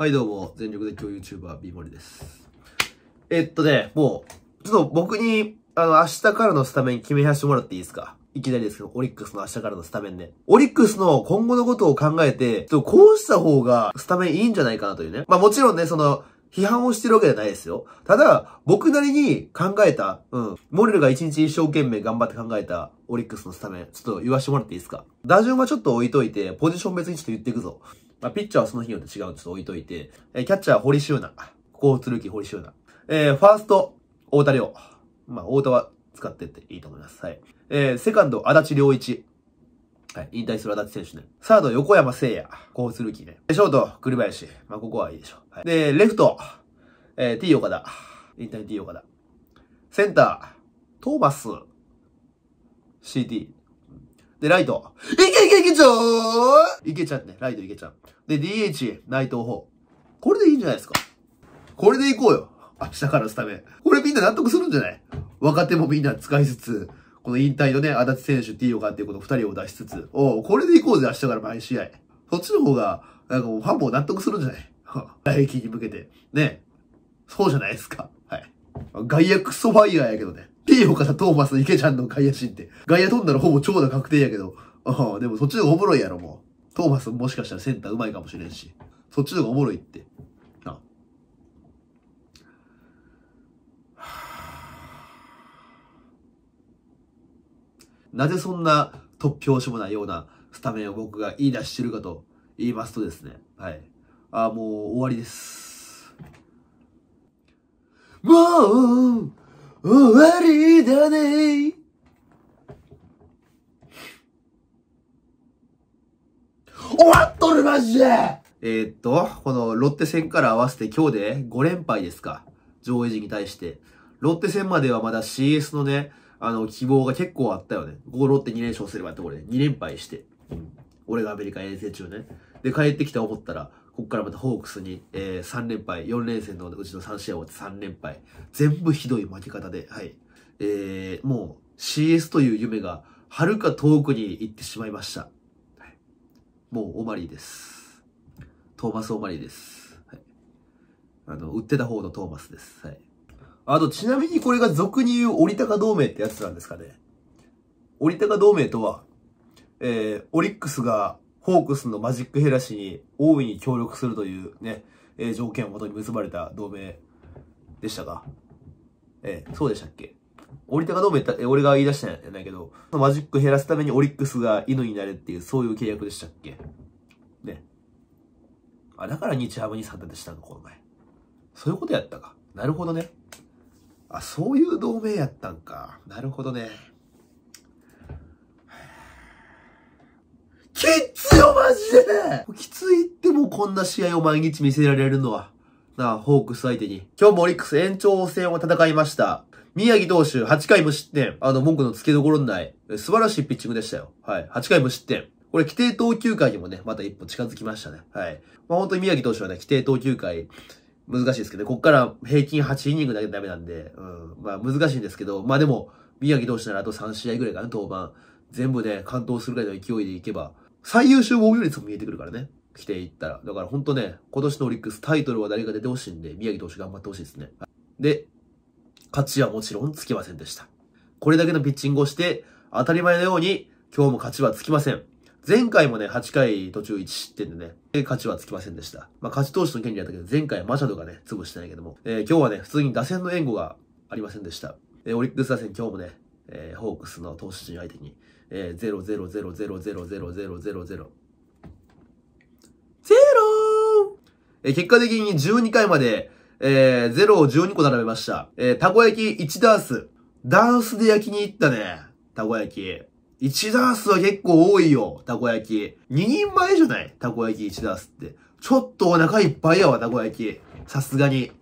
はいどうも、全力で今日 YouTuber、モリです。えっとね、もう、ちょっと僕に、あの、明日からのスタメン決めさせてもらっていいですかいきなりですけど、オリックスの明日からのスタメンね。オリックスの今後のことを考えて、ちょっとこうした方がスタメンいいんじゃないかなというね。まあもちろんね、その、批判をしてるわけじゃないですよ。ただ、僕なりに考えた、うん。モリルが一日一生懸命頑張って考えたオリックスのスタメン、ちょっと言わしてもらっていいですか打順はちょっと置いといて、ポジション別にちょっと言っていくぞ。まあ、ピッチャーはその日によって違うんです。置いといて。えー、キャッチャー、堀修奈。ここ、鶴木、堀修奈。えー、ファースト、大田亮。まあ、大田は使ってっていいと思います。はい。えー、セカンド、足立良一。はい。引退する足立選手ね。サード、横山聖也。こう鶴木気ね。ショート、栗林。まあ、ここはいいでしょう。はい、で、レフト、えー、T 岡田。引退 T 岡田。センター、トーマス。CT。で、ライト。いけいけいけちゃーいけちゃっね。ライトいけちゃう。で、DH、内藤法。これでいいんじゃないですか。これでいこうよ。明日からスタメン。これみんな納得するんじゃない若手もみんな使いつつ、この引退のね、足立選手、T を買っていうこの二人を出しつつ、おう、これでいこうぜ、明日から毎試合。そっちの方が、なんかもうファンも納得するんじゃない来季に向けて。ね。そうじゃないですか。はい。外野クソファイヤーやけどね。ってよかさ、トーマス、池ちゃんの外野陣って。外野飛んだらほぼ長打確定やけど。あでもそっちの方がおもろいやろ、もう。トーマスもしかしたらセンター上手いかもしれんし。そっちの方がおもろいって。な。なぜそんな突拍子もないようなスタメンを僕が言い出してるかと言いますとですね。はい。ああ、もう終わりです。もう終わりだね。終わっとるマジでえー、っと、このロッテ戦から合わせて今日で5連敗ですか。上位陣に対して。ロッテ戦まではまだ CS のね、あの、希望が結構あったよね。5ロッテ2連勝すればってこれ、2連敗して。俺がアメリカ遠征中ね。で、帰ってきた思ったら、ここからまたホークスに、えー、3連敗、4連戦のうちの3試合を3連敗、全部ひどい負け方で、はい。えー、もう CS という夢がはるか遠くに行ってしまいました。はい、もうオマリーです。トーマス・オマリーです。はい、あの、売ってた方のトーマスです。はい。あと、ちなみにこれが俗に言う折高同盟ってやつなんですかね。折高同盟とは、えー、オリックスがホークスのマジックヘラシに大いに協力するというね、えー、条件をもとに結ばれた同盟でしたが、えー、そうでしたっけ折高同盟って、えー、俺が言い出したんやないけど、マジック減らすためにオリックスが犬になれっていう、そういう契約でしたっけね。あ、だから日ハムに参立したの、この前。そういうことやったか。なるほどね。あ、そういう同盟やったんか。なるほどね。キッズマジできついってもこんな試合を毎日見せられるのは。なあ、ホークス相手に。今日もオリックス延長戦を戦いました。宮城投手8回無失点。あの、文句の付けどころない、素晴らしいピッチングでしたよ。はい。8回無失点。これ、規定投球回にもね、また一歩近づきましたね。はい。まあ、本当に宮城投手はね、規定投球回、難しいですけど、ね、こっから平均8イニングだけダメなんで、うん、まあ難しいんですけど、まあでも、宮城投手ならあと3試合ぐらいかな、登板。全部で、ね、完投するぐらいの勢いでいけば、最優秀防御率も見えてくるからね。来ていったら。だから本当ね、今年のオリックスタイトルは誰が出てほしいんで、宮城投手頑張ってほしいですね。で、勝ちはもちろんつきませんでした。これだけのピッチングをして、当たり前のように、今日も勝ちはつきません。前回もね、8回途中1失点でね、勝ちはつきませんでした。まあ、勝ち投手の権利だったけど、前回マシャドがね、潰してないけども、えー、今日はね、普通に打線の援護がありませんでした。えー、オリックス打線今日もね、えー、ホークスの投手陣相手に、えー、0 0 0 0 0 0 0 0 0ロゼロえー、結果的に12回まで、えー、0を12個並べました。えー、たこ焼き1ダース。ダンスで焼きに行ったね。たこ焼き。1ダースは結構多いよ。たこ焼き。2人前じゃないたこ焼き1ダースって。ちょっとお腹いっぱいやわ、たこ焼き。さすがに。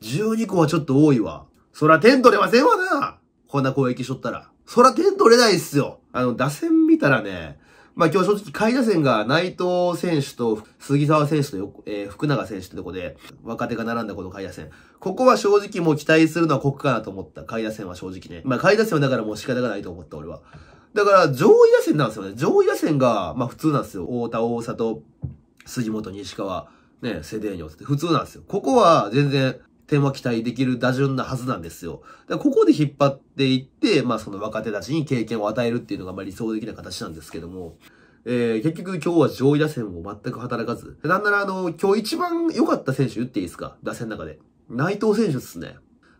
12個はちょっと多いわ。そらン取れませんわな。こんな攻撃しとったら。そら点取れないっすよ。あの、打線見たらね、まあ今日正直、下位打線が内藤選手と杉沢選手と、えー、福永選手ってとこで、若手が並んだこの下位打線。ここは正直もう期待するのはここかなと思った。下位打線は正直ね。まあ下位打線はだからもう仕方がないと思った、俺は。だから上位打線なんですよね。上位打線が、まあ普通なんですよ。大田、大里、杉本、西川、ね、セデーニョって普通なんですよ。ここは全然点は期待できる打順なはずなんですよ。だからここで引っ張っていって、まあその若手たちに経験を与えるっていうのがまあ理想的な形なんですけども、えー、結局今日は上位打線も全く働かず。なんならあの、今日一番良かった選手言っていいですか打線の中で。内藤選手っすね。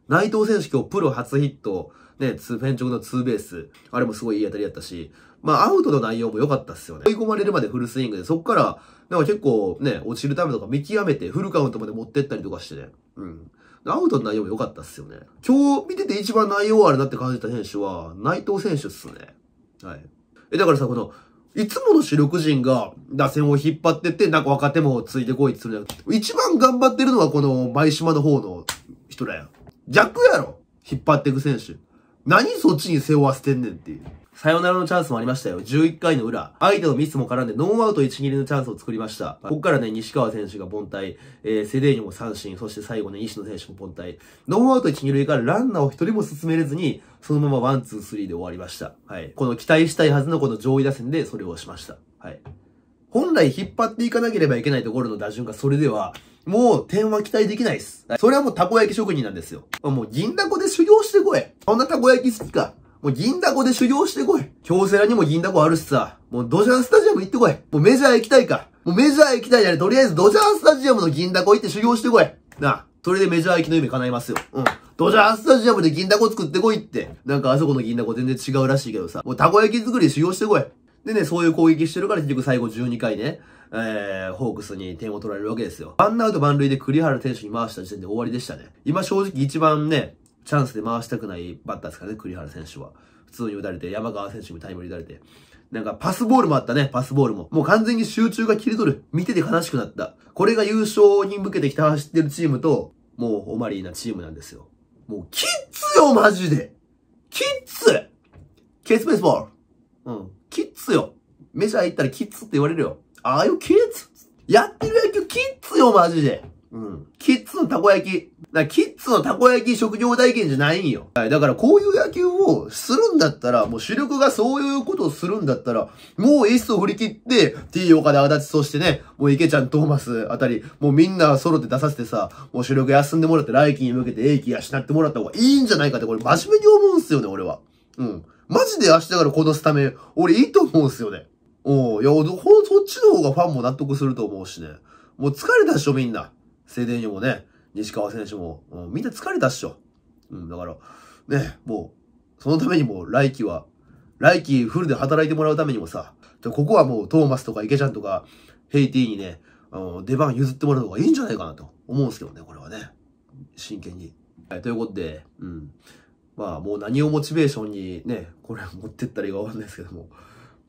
内藤選手今日プロ初ヒット、ね、ツーフェンチクのツーベース、あれもすごいいい当たりだったし、まあアウトの内容も良かったっすよね。追い込まれるまでフルスイングで、そっから、なんか結構ね、落ちるためとか見極めてフルカウントまで持ってったりとかしてね。うん。ラウトの内容も良かったっすよね。今日見てて一番内容あるなって感じた選手は、内藤選手っすね。はい。え、だからさ、この、いつもの主力陣が打線を引っ張ってって、なんか若手もついてこいってするんじゃなくて、一番頑張ってるのはこの舞島の方の人だよ。弱やろ引っ張っていく選手。何そっちに背負わせてんねんっていう。サヨナラのチャンスもありましたよ。11回の裏。相手のミスも絡んでノーアウト1切りのチャンスを作りました。ここからね、西川選手が凡退、えー、セデーニョも三振、そして最後ね、西野選手も凡退。ノーアウト1、2塁からランナーを一人も進めれずに、そのままワン、ツー、スリーで終わりました。はい。この期待したいはずのこの上位打線でそれをしました。はい。本来引っ張っていかなければいけないところの打順がそれでは、もう点は期待できないっす。それはもうたこ焼き職人なんですよ。もう銀だこで修行してこい。そんなたこ焼き好きか。もう銀だこで修行してこい。京セラにも銀だこあるしさ。もうドジャースタジアム行ってこい。もうメジャー行きたいか。もうメジャー行きたいじゃらとりあえずドジャースタジアムの銀だこ行って修行してこい。なあ。それでメジャー行きの夢叶いますよ。うん。ドジャースタジアムで銀だこ作ってこいって。なんかあそこの銀だこ全然違うらしいけどさ。もうたこ焼き作り修行してこい。でね、そういう攻撃してるから結局最後12回ね、えー、ホークスに点を取られるわけですよ。ワンアウト満塁で栗原選手に回した時点で終わりでしたね。今正直一番ね、チャンスで回したくないバッターですからね、栗原選手は。普通に打たれて、山川選手もタイムリー打たれて。なんか、パスボールもあったね、パスボールも。もう完全に集中が切れとる。見てて悲しくなった。これが優勝に向けてきた走ってるチームと、もうオマリーなチームなんですよ。もう、キッズよ、マジでキッズケースベースボールうん。キッズよ。メジャー行ったらキッズって言われるよ。ああいうキッズやってる野球キッズよ、マジでうん。キッズのたこ焼き。だキッズのたこ焼き食業体験じゃないんよ。はい。だからこういう野球をするんだったら、もう主力がそういうことをするんだったら、もうエースを振り切って、T 岡田足立、そしてね、もう池ちゃん、トーマスあたり、もうみんな揃って出させてさ、もう主力休んでもらって、来季に向けて英気養ってもらった方がいいんじゃないかって、これ真面目に思うんすよね、俺は。うん。マジで明日からこのスタメン、俺いいと思うんすよね。おういや、ほそっちの方がファンも納得すると思うしね。もう疲れたでしょ、みんな。静電にもね、西川選手も、うん、みんな疲れたっしょ。うん、だから、ね、もう、そのためにも来季は、来季フルで働いてもらうためにもさ、ここはもうトーマスとかケちゃんとか、ヘイティにね、あの出番譲ってもらう方がいいんじゃないかなと思うんですけどね、これはね。真剣に。はい、ということで、うん。まあ、もう何をモチベーションにね、これ持ってったらいいかわかんないですけども、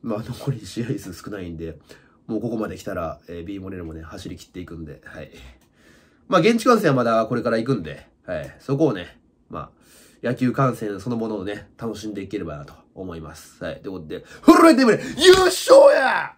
まあ、残り試合数少ないんで、もうここまで来たら、えー、B モレルもね、走り切っていくんで、はい。まあ、現地観戦はまだこれから行くんで、はい、そこをね、まあ、野球観戦そのものをね、楽しんでいければなと思います。はい、ということで、フルライトで優勝や